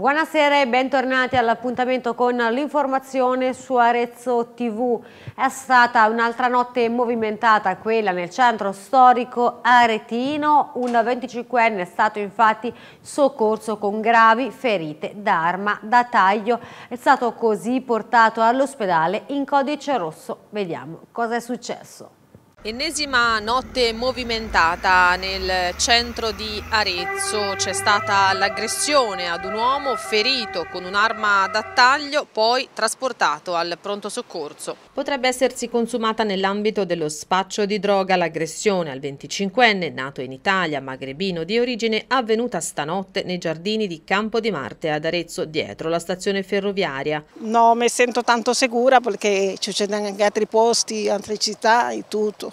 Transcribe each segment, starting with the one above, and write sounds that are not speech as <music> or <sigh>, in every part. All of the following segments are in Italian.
Buonasera e bentornati all'appuntamento con l'informazione su Arezzo TV. È stata un'altra notte movimentata, quella nel centro storico aretino. Un 25enne è stato infatti soccorso con gravi ferite d'arma da taglio. È stato così portato all'ospedale in codice rosso. Vediamo cosa è successo. Ennesima notte movimentata nel centro di Arezzo, c'è stata l'aggressione ad un uomo ferito con un'arma da taglio poi trasportato al pronto soccorso. Potrebbe essersi consumata nell'ambito dello spaccio di droga l'aggressione al 25enne nato in Italia, magrebino di origine, avvenuta stanotte nei giardini di Campo di Marte ad Arezzo dietro la stazione ferroviaria. No, mi sento tanto sicura perché ci sono anche altri posti, altre città e tutto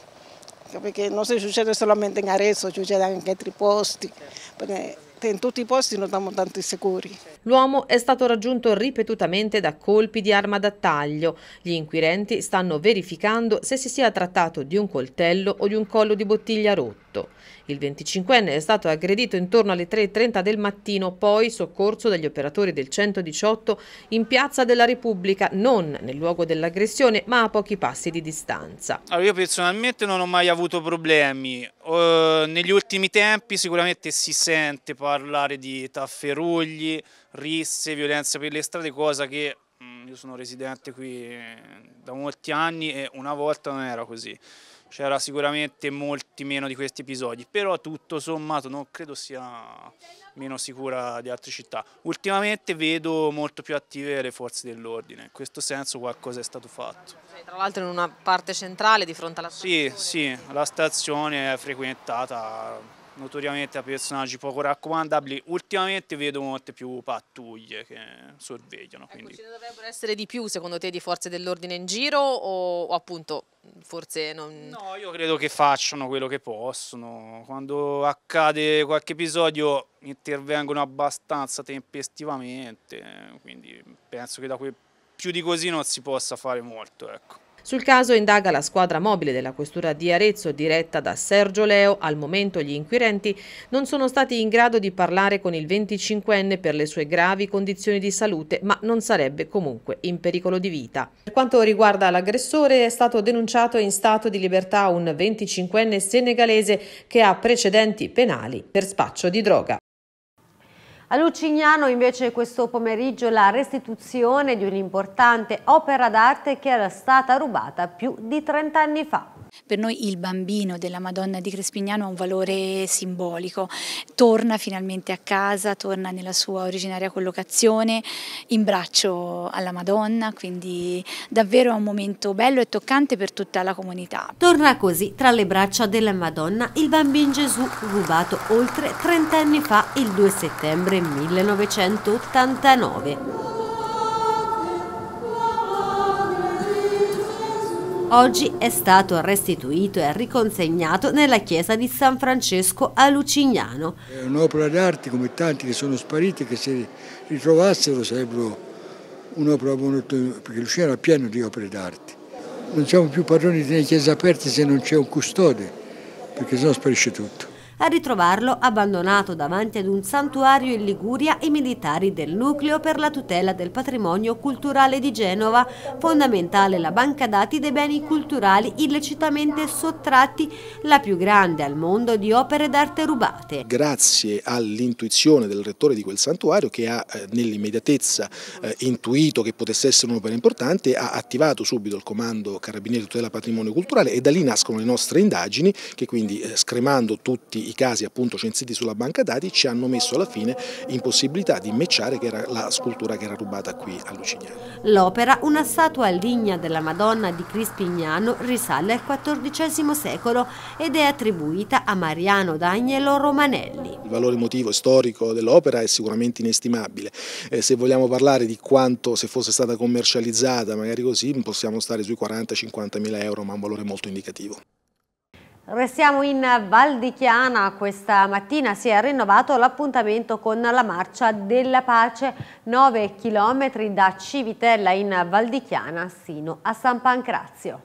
perché non succede solamente in Arezzo, succede anche in altri posti, perché in tutti i posti non siamo tanto sicuri. L'uomo è stato raggiunto ripetutamente da colpi di arma da taglio. Gli inquirenti stanno verificando se si sia trattato di un coltello o di un collo di bottiglia rotto. Il 25enne è stato aggredito intorno alle 3.30 del mattino, poi soccorso dagli operatori del 118 in Piazza della Repubblica, non nel luogo dell'aggressione ma a pochi passi di distanza. Allora io personalmente non ho mai avuto problemi, uh, negli ultimi tempi sicuramente si sente parlare di tafferugli, risse, violenza per le strade, cosa che mm, io sono residente qui eh, da molti anni e una volta non era così c'era sicuramente molti meno di questi episodi, però tutto sommato non credo sia meno sicura di altre città. Ultimamente vedo molto più attive le forze dell'ordine, in questo senso qualcosa è stato fatto. tra l'altro in una parte centrale di fronte alla stazione? Sì, sì, la stazione è frequentata notoriamente a personaggi poco raccomandabili. Ultimamente vedo molte più pattuglie che sorvegliano. Ecco, quindi... ce ne dovrebbero essere di più secondo te di forze dell'ordine in giro o, o, appunto forse non... No, io credo che facciano quello che possono. Quando accade qualche episodio intervengono abbastanza tempestivamente, quindi penso che da qui più di così non si possa fare molto. Ecco. Sul caso indaga la squadra mobile della Questura di Arezzo diretta da Sergio Leo. Al momento gli inquirenti non sono stati in grado di parlare con il 25enne per le sue gravi condizioni di salute ma non sarebbe comunque in pericolo di vita. Per quanto riguarda l'aggressore è stato denunciato in stato di libertà un 25enne senegalese che ha precedenti penali per spaccio di droga. A Lucignano invece questo pomeriggio la restituzione di un'importante opera d'arte che era stata rubata più di 30 anni fa. Per noi il bambino della Madonna di Crespignano ha un valore simbolico, torna finalmente a casa, torna nella sua originaria collocazione, in braccio alla Madonna, quindi davvero è un momento bello e toccante per tutta la comunità. Torna così tra le braccia della Madonna il bambino Gesù rubato oltre 30 anni fa il 2 settembre novembre 1989. Oggi è stato restituito e riconsegnato nella chiesa di San Francesco a Lucignano. È un'opera d'arte come tanti che sono spariti, che se ritrovassero sarebbero un'opera molto... perché Lucignano è pieno di opere d'arte. Non siamo più padroni delle chiesa aperte se non c'è un custode, perché sennò sparisce tutto a ritrovarlo abbandonato davanti ad un santuario in Liguria i militari del Nucleo per la tutela del patrimonio culturale di Genova, fondamentale la banca dati dei beni culturali illecitamente sottratti, la più grande al mondo di opere d'arte rubate. Grazie all'intuizione del rettore di quel santuario che ha eh, nell'immediatezza eh, intuito che potesse essere un'opera importante, ha attivato subito il comando Carabinieri tutela patrimonio culturale e da lì nascono le nostre indagini che quindi eh, scremando tutti i casi appunto censiti sulla banca dati ci hanno messo alla fine impossibilità di mecciare che era la scultura che era rubata qui a Lucignano. L'opera, una statua lignea della Madonna di Crispignano, risale al XIV secolo ed è attribuita a Mariano D'Agnelo Romanelli. Il valore emotivo e storico dell'opera è sicuramente inestimabile. Eh, se vogliamo parlare di quanto se fosse stata commercializzata, magari così, possiamo stare sui 40-50 mila euro, ma un valore molto indicativo. Restiamo in Val di Chiana, questa mattina si è rinnovato l'appuntamento con la Marcia della Pace, 9 km da Civitella in Val di Chiana sino a San Pancrazio.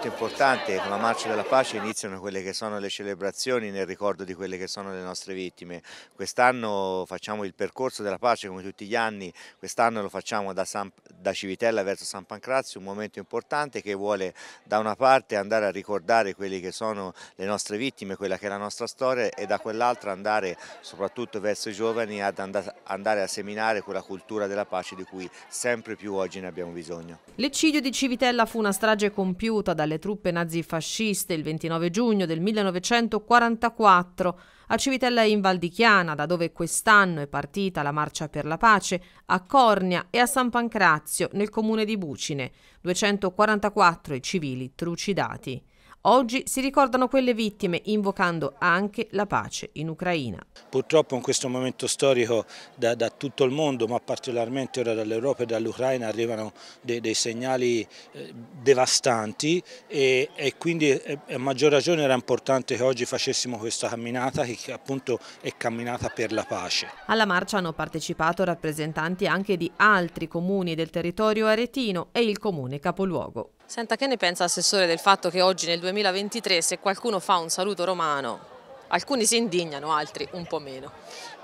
momento importante, con la marcia della pace iniziano quelle che sono le celebrazioni nel ricordo di quelle che sono le nostre vittime. Quest'anno facciamo il percorso della pace come tutti gli anni, quest'anno lo facciamo da, San, da, Civitella verso San Pancrazio, un momento importante che vuole da una parte andare a ricordare quelle che sono le nostre vittime, quella che è la nostra storia e da quell'altra andare soprattutto verso i giovani ad andare a seminare quella cultura della pace di cui sempre più oggi ne abbiamo bisogno. L'eccidio di Civitella fu una strage compiuta dal dalle truppe nazifasciste il 29 giugno del 1944 a Civitella in Valdichiana, da dove quest'anno è partita la Marcia per la Pace, a Cornia e a San Pancrazio, nel comune di Bucine, 244 i civili trucidati. Oggi si ricordano quelle vittime invocando anche la pace in Ucraina. Purtroppo in questo momento storico da, da tutto il mondo, ma particolarmente ora dall'Europa e dall'Ucraina, arrivano dei, dei segnali eh, devastanti e, e quindi eh, a maggior ragione era importante che oggi facessimo questa camminata che appunto è camminata per la pace. Alla marcia hanno partecipato rappresentanti anche di altri comuni del territorio aretino e il comune capoluogo. Senta, che ne pensa Assessore del fatto che oggi nel 2023 se qualcuno fa un saluto romano alcuni si indignano, altri un po' meno?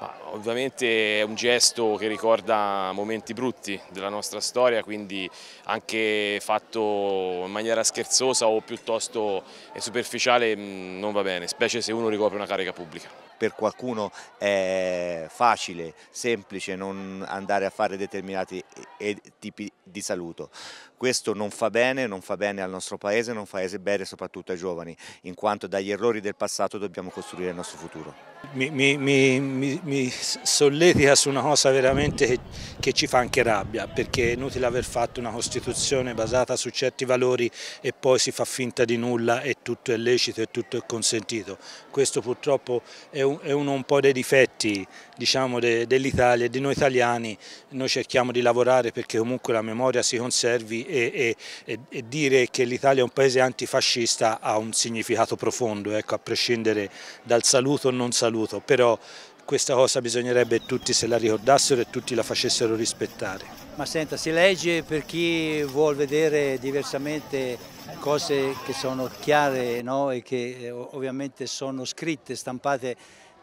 Ma ovviamente è un gesto che ricorda momenti brutti della nostra storia, quindi anche fatto in maniera scherzosa o piuttosto eh, superficiale mm, non va bene, specie se uno ricopre una carica pubblica per qualcuno è facile, semplice non andare a fare determinati eh, eh, tipi di saluto. Questo non fa bene, non fa bene al nostro paese, non fa bene soprattutto ai giovani, in quanto dagli errori del passato dobbiamo costruire il nostro futuro. Mi, mi, mi, mi solletica su una cosa veramente che, che ci fa anche rabbia, perché è inutile aver fatto una Costituzione basata su certi valori e poi si fa finta di nulla e tutto è lecito e tutto è consentito. Questo purtroppo è, un, è uno un po' dei difetti diciamo, de, dell'Italia e di noi italiani. Noi cerchiamo di lavorare perché comunque la memoria si conservi e, e, e dire che l'Italia è un paese antifascista ha un significato profondo, ecco, a prescindere dal saluto o non saluto, però questa cosa bisognerebbe tutti se la ricordassero e tutti la facessero rispettare. Ma senta, si legge per chi vuol vedere diversamente cose che sono chiare no? e che eh, ovviamente sono scritte, stampate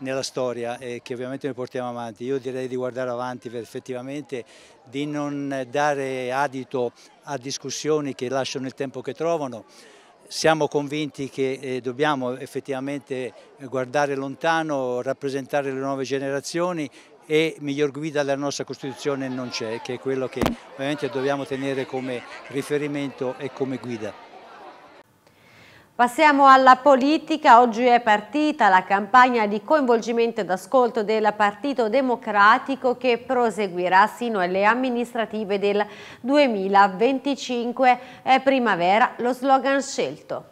nella storia e che ovviamente noi portiamo avanti. Io direi di guardare avanti per effettivamente, di non dare adito a discussioni che lasciano il tempo che trovano. Siamo convinti che eh, dobbiamo effettivamente guardare lontano, rappresentare le nuove generazioni e miglior guida della nostra Costituzione non c'è, che è quello che ovviamente dobbiamo tenere come riferimento e come guida. Passiamo alla politica, oggi è partita la campagna di coinvolgimento ed ascolto del Partito Democratico che proseguirà sino alle amministrative del 2025. È primavera lo slogan scelto.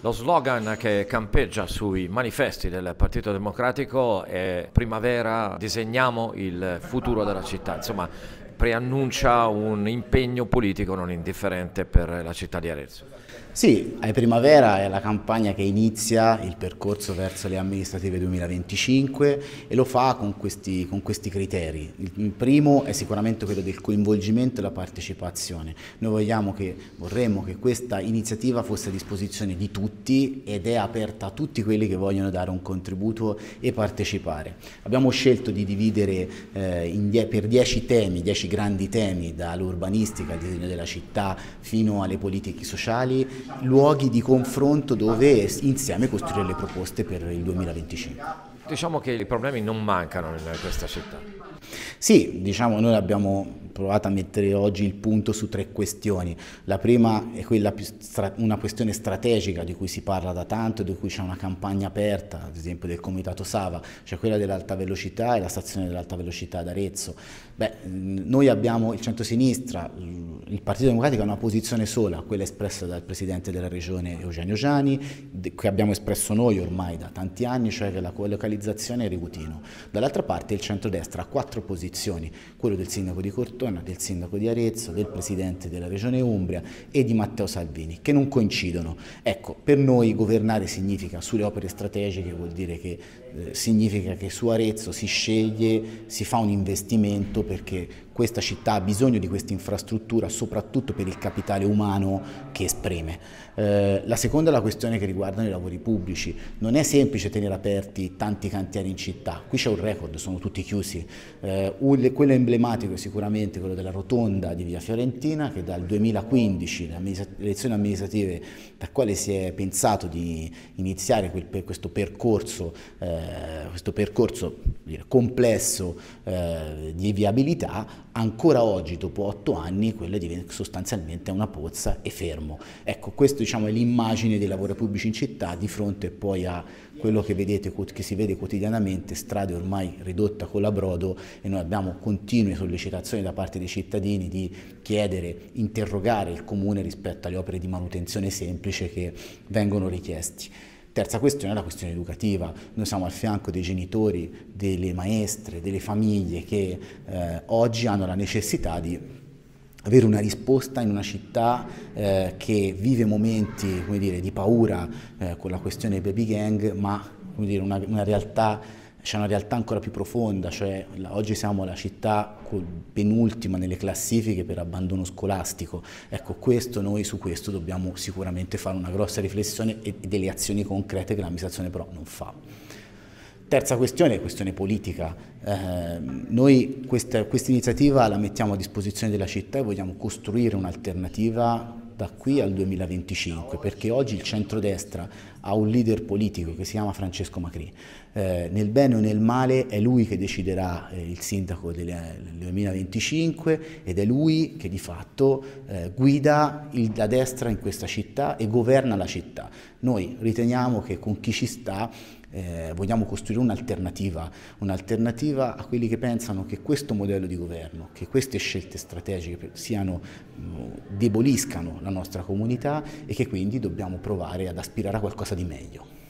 Lo slogan che campeggia sui manifesti del Partito Democratico è Primavera, disegniamo il futuro della città. Insomma, preannuncia un impegno politico non indifferente per la città di Arezzo. Sì, è primavera, è la campagna che inizia il percorso verso le amministrative 2025 e lo fa con questi, con questi criteri. Il primo è sicuramente quello del coinvolgimento e la partecipazione. Noi che, vorremmo che questa iniziativa fosse a disposizione di tutti ed è aperta a tutti quelli che vogliono dare un contributo e partecipare. Abbiamo scelto di dividere eh, die per dieci temi, dieci grandi temi, dall'urbanistica, al disegno della città, fino alle politiche sociali luoghi di confronto dove insieme costruire le proposte per il 2025. Diciamo che i problemi non mancano in questa città. Sì, diciamo noi abbiamo provato a mettere oggi il punto su tre questioni. La prima è quella più una questione strategica di cui si parla da tanto, e di cui c'è una campagna aperta, ad esempio del Comitato Sava, cioè quella dell'alta velocità e la stazione dell'alta velocità ad Arezzo. Beh, noi abbiamo il centro-sinistra, il Partito Democratico ha una posizione sola, quella espressa dal Presidente della Regione Eugenio Giani, che abbiamo espresso noi ormai da tanti anni, cioè che la localizzazione è Rigutino. Dall'altra parte il centrodestra ha quattro posizioni, quello del Sindaco di Cortona, Torna, del sindaco di Arezzo, del presidente della regione Umbria e di Matteo Salvini, che non coincidono. Ecco, per noi governare significa sulle opere strategiche, vuol dire che eh, significa che su Arezzo si sceglie, si fa un investimento perché questa città ha bisogno di questa infrastruttura soprattutto per il capitale umano che esprime. Eh, la seconda è la questione che riguarda i lavori pubblici. Non è semplice tenere aperti tanti cantieri in città, qui c'è un record, sono tutti chiusi. Eh, un, quello emblematico è sicuramente quello della rotonda di Via Fiorentina che dal 2015, le, le elezioni amministrative da quale si è pensato di iniziare quel, per questo percorso eh, eh, questo percorso dire, complesso eh, di viabilità, ancora oggi dopo otto anni quello diventa sostanzialmente una pozza e fermo. Ecco, questa diciamo, è l'immagine dei lavori pubblici in città di fronte poi a quello che, vedete, che si vede quotidianamente, strade ormai ridotta con la brodo e noi abbiamo continue sollecitazioni da parte dei cittadini di chiedere, interrogare il comune rispetto alle opere di manutenzione semplice che vengono richieste. Terza questione è la questione educativa. Noi siamo al fianco dei genitori, delle maestre, delle famiglie che eh, oggi hanno la necessità di avere una risposta in una città eh, che vive momenti dire, di paura eh, con la questione baby gang, ma dire, una, una realtà c'è una realtà ancora più profonda, cioè oggi siamo la città penultima nelle classifiche per abbandono scolastico. Ecco, questo noi su questo dobbiamo sicuramente fare una grossa riflessione e delle azioni concrete che l'amministrazione però non fa. Terza questione questione politica. Eh, noi questa, questa iniziativa la mettiamo a disposizione della città e vogliamo costruire un'alternativa da qui al 2025, perché oggi il centrodestra ha un leader politico che si chiama Francesco Macri. Eh, nel bene o nel male è lui che deciderà eh, il sindaco del 2025 ed è lui che di fatto eh, guida il, la destra in questa città e governa la città. Noi riteniamo che con chi ci sta eh, vogliamo costruire un'alternativa, un'alternativa a quelli che pensano che questo modello di governo, che queste scelte strategiche siano, deboliscano la nostra comunità e che quindi dobbiamo provare ad aspirare a qualcosa di meglio.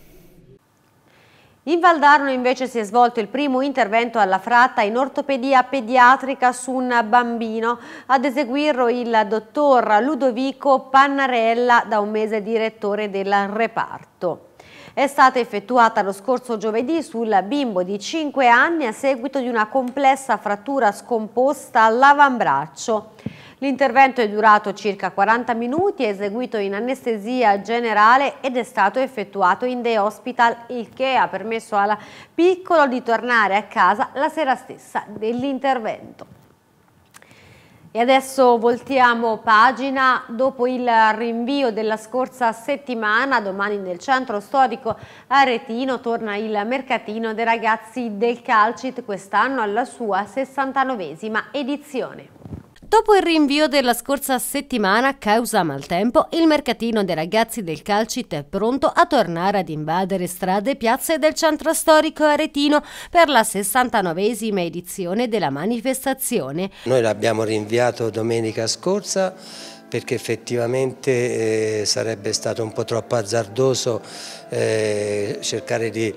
In Valdarno invece si è svolto il primo intervento alla fratta in ortopedia pediatrica su un bambino. Ad eseguirlo il dottor Ludovico Pannarella da un mese direttore del reparto è stata effettuata lo scorso giovedì sul bimbo di 5 anni a seguito di una complessa frattura scomposta all'avambraccio. L'intervento è durato circa 40 minuti, è eseguito in anestesia generale ed è stato effettuato in The Hospital, il che ha permesso alla piccola di tornare a casa la sera stessa dell'intervento. E adesso voltiamo pagina. Dopo il rinvio della scorsa settimana, domani nel centro storico aretino torna il mercatino dei ragazzi del Calcit, quest'anno alla sua 69esima edizione. Dopo il rinvio della scorsa settimana a causa maltempo, il mercatino dei ragazzi del Calcit è pronto a tornare ad invadere strade e piazze del centro storico aretino per la 69esima edizione della manifestazione. Noi l'abbiamo rinviato domenica scorsa perché effettivamente eh, sarebbe stato un po' troppo azzardoso eh, cercare di,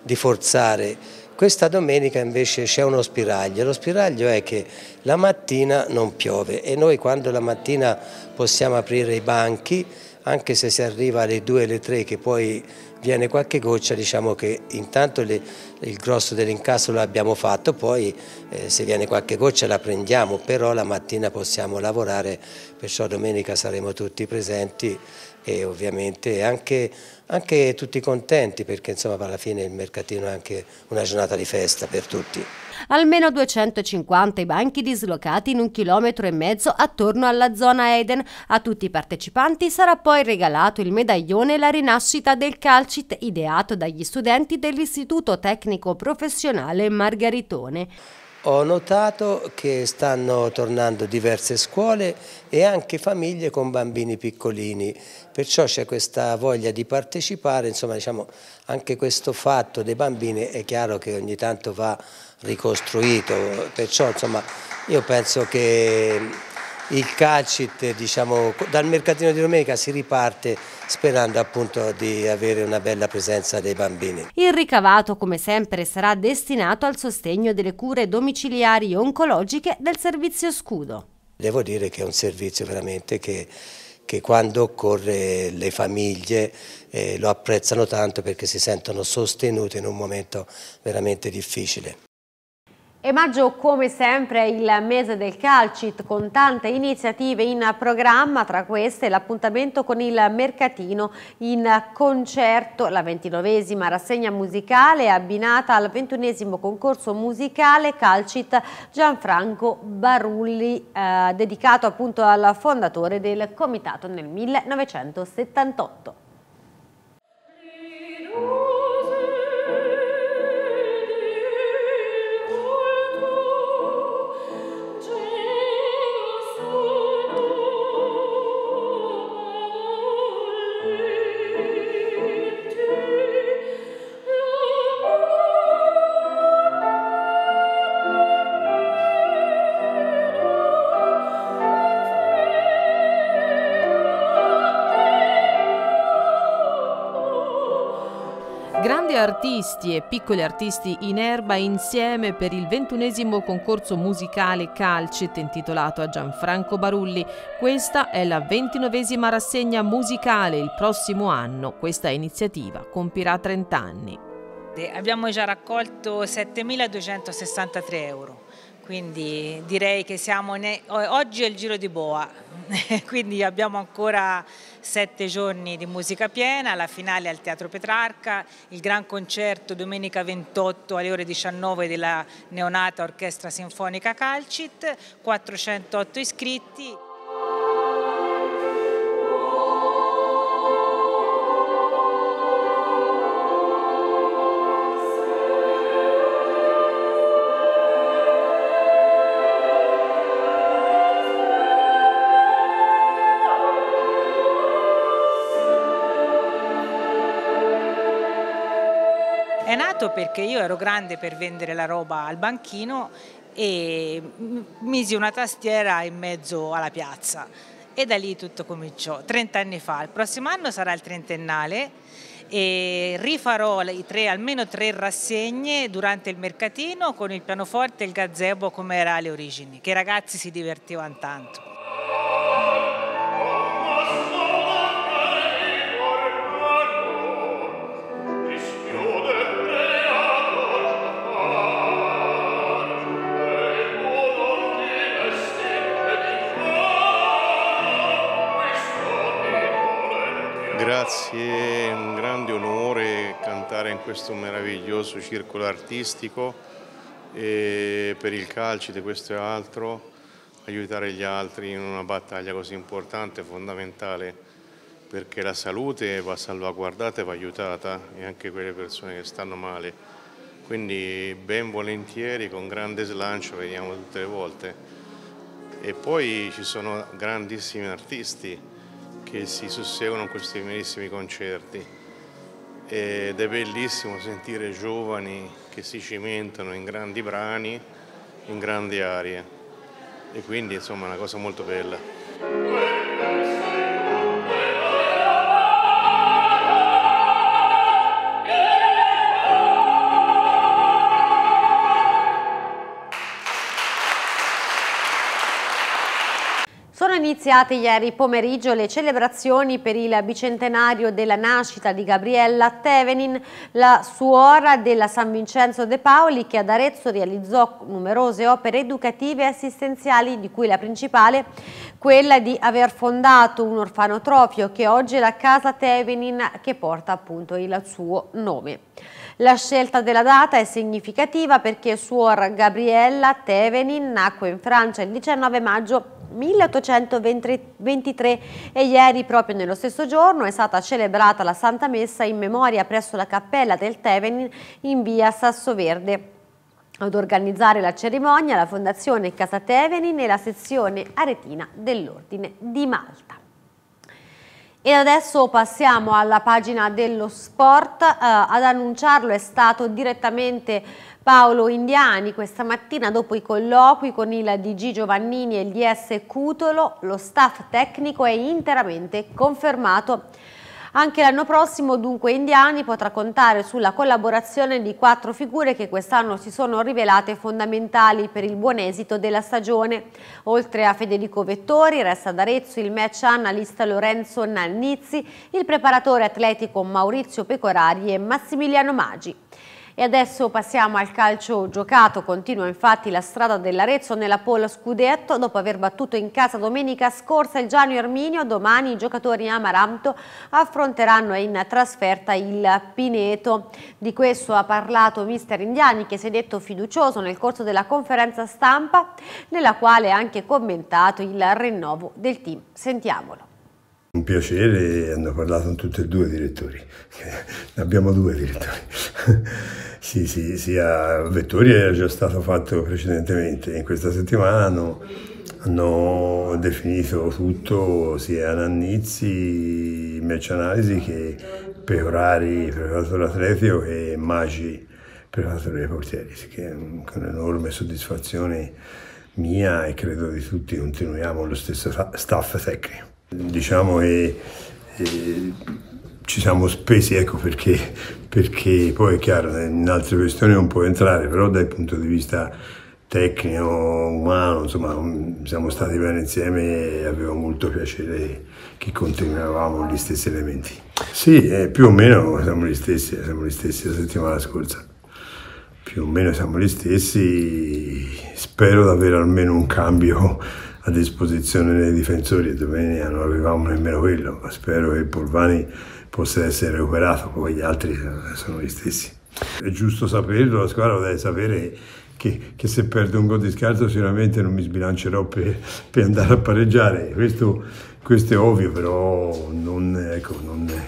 di forzare questa domenica invece c'è uno spiraglio, lo spiraglio è che la mattina non piove e noi quando la mattina possiamo aprire i banchi, anche se si arriva alle 2 alle 3 che poi viene qualche goccia, diciamo che intanto le, il grosso dell'incasso lo abbiamo fatto, poi eh, se viene qualche goccia la prendiamo, però la mattina possiamo lavorare, perciò domenica saremo tutti presenti e ovviamente anche, anche tutti contenti perché insomma alla fine il mercatino è anche una giornata di festa per tutti almeno 250 i banchi dislocati in un chilometro e mezzo attorno alla zona Eden. A tutti i partecipanti sarà poi regalato il medaglione La rinascita del Calcit, ideato dagli studenti dell'Istituto Tecnico Professionale Margaritone. Ho notato che stanno tornando diverse scuole e anche famiglie con bambini piccolini, perciò c'è questa voglia di partecipare, insomma diciamo anche questo fatto dei bambini è chiaro che ogni tanto va ricostruito, perciò insomma io penso che il calcit, diciamo, dal mercatino di domenica si riparte sperando appunto di avere una bella presenza dei bambini. Il ricavato come sempre sarà destinato al sostegno delle cure domiciliari oncologiche del servizio scudo. Devo dire che è un servizio veramente che che quando occorre le famiglie eh, lo apprezzano tanto perché si sentono sostenute in un momento veramente difficile. E maggio come sempre è il mese del calcit con tante iniziative in programma, tra queste l'appuntamento con il mercatino in concerto, la ventinovesima rassegna musicale abbinata al ventunesimo concorso musicale calcit Gianfranco Barulli eh, dedicato appunto al fondatore del comitato nel 1978. Grandi artisti e piccoli artisti in erba insieme per il ventunesimo concorso musicale Calcit intitolato a Gianfranco Barulli. Questa è la ventinovesima rassegna musicale il prossimo anno. Questa iniziativa compirà 30 anni. Abbiamo già raccolto 7.263 euro quindi direi che siamo ne... oggi è il giro di boa, <laughs> quindi abbiamo ancora sette giorni di musica piena, la finale al Teatro Petrarca, il gran concerto domenica 28 alle ore 19 della neonata Orchestra Sinfonica Calcit, 408 iscritti. perché io ero grande per vendere la roba al banchino e misi una tastiera in mezzo alla piazza e da lì tutto cominciò, 30 anni fa. Il prossimo anno sarà il trentennale e rifarò tre, almeno tre rassegne durante il mercatino con il pianoforte e il gazebo come era alle origini, che i ragazzi si divertivano tanto. grazie, è un grande onore cantare in questo meraviglioso circolo artistico e per il calcio di questo e altro, aiutare gli altri in una battaglia così importante, fondamentale, perché la salute va salvaguardata e va aiutata e anche quelle persone che stanno male. Quindi ben volentieri, con grande slancio, veniamo tutte le volte. E poi ci sono grandissimi artisti, che si susseguono questi bellissimi concerti ed è bellissimo sentire giovani che si cimentano in grandi brani, in grandi arie e quindi insomma è una cosa molto bella. iniziate ieri pomeriggio le celebrazioni per il bicentenario della nascita di Gabriella Tevenin, la suora della San Vincenzo De Paoli che ad Arezzo realizzò numerose opere educative e assistenziali di cui la principale quella di aver fondato un orfanotrofio che oggi è la Casa Tevenin che porta appunto il suo nome. La scelta della data è significativa perché suor Gabriella Tevenin nacque in Francia il 19 maggio 1823 e ieri proprio nello stesso giorno è stata celebrata la Santa Messa in memoria presso la Cappella del Tevenin in via Sassoverde. Ad organizzare la cerimonia la Fondazione Casa Tevenin e la sezione aretina dell'Ordine di Malta. E adesso passiamo alla pagina dello sport, eh, ad annunciarlo è stato direttamente Paolo Indiani questa mattina dopo i colloqui con il DG Giovannini e il DS Cutolo, lo staff tecnico è interamente confermato. Anche l'anno prossimo dunque Indiani potrà contare sulla collaborazione di quattro figure che quest'anno si sono rivelate fondamentali per il buon esito della stagione. Oltre a Federico Vettori resta ad Arezzo il match analista Lorenzo Nannizzi, il preparatore atletico Maurizio Pecorari e Massimiliano Magi. E adesso passiamo al calcio giocato, continua infatti la strada dell'Arezzo nella pole scudetto, dopo aver battuto in casa domenica scorsa il Gianni Erminio, domani i giocatori Amaranto affronteranno in trasferta il Pineto. Di questo ha parlato mister Indiani che si è detto fiducioso nel corso della conferenza stampa nella quale ha anche commentato il rinnovo del team. Sentiamolo. Un piacere, hanno parlato tutti e due i direttori, <laughs> ne abbiamo due direttori. <laughs> sì, sì, sia Vettori era già stato fatto precedentemente, in questa settimana hanno, hanno definito tutto, sia Nannizzi, match analisi che Pecorari, preparatore atletico e Magi, preparatore dei portieri, che è un'enorme soddisfazione mia e credo di tutti continuiamo lo stesso staff tecnico. Diciamo che ci siamo spesi ecco perché, perché poi è chiaro, in altre questioni non può entrare, però dal punto di vista tecnico, umano, insomma siamo stati bene insieme e avevo molto piacere che continuavamo gli stessi elementi. Sì, eh, più o meno siamo gli stessi, eh, siamo gli stessi la settimana scorsa, più o meno siamo gli stessi, spero di avere almeno un cambio a disposizione dei difensori, domenica non avevamo nemmeno quello, spero che Polvani possa essere recuperato, come gli altri eh, sono gli stessi. È giusto saperlo, la squadra deve sapere che, che se perdo un gol di scarto sicuramente non mi sbilancerò per, per andare a pareggiare, questo, questo, è ovvio, però non, ecco, non è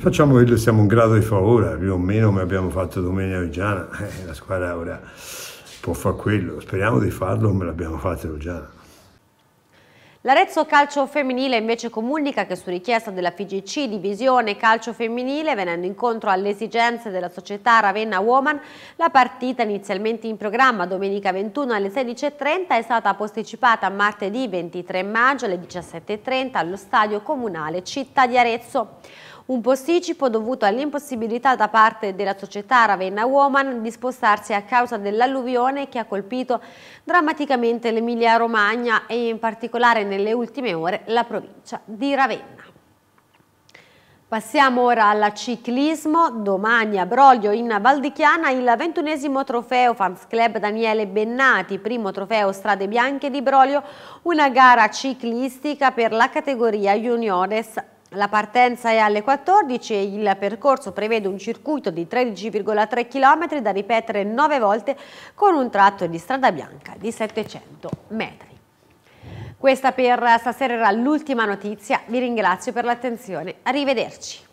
facciamo quello che siamo in grado di fare ora, più o meno come abbiamo fatto domenica a Luggiana, eh, la squadra ora può fare quello, speriamo di farlo come l'abbiamo fatto a Luggiana. L'Arezzo Calcio Femminile invece comunica che su richiesta della FGC Divisione Calcio Femminile, venendo incontro alle esigenze della società Ravenna Woman, la partita inizialmente in programma domenica 21 alle 16.30 è stata posticipata a martedì 23 maggio alle 17.30 allo Stadio Comunale Città di Arezzo. Un posticipo dovuto all'impossibilità da parte della società Ravenna Woman di spostarsi a causa dell'alluvione che ha colpito drammaticamente l'Emilia Romagna e in particolare nelle ultime ore la provincia di Ravenna. Passiamo ora al ciclismo. Domani a Broglio in Valdichiana il ventunesimo trofeo Fans Club Daniele Bennati, primo trofeo Strade Bianche di Broglio, una gara ciclistica per la categoria Juniores la partenza è alle 14 e il percorso prevede un circuito di 13,3 km da ripetere 9 volte con un tratto di strada bianca di 700 metri. Questa per stasera era l'ultima notizia, vi ringrazio per l'attenzione, arrivederci.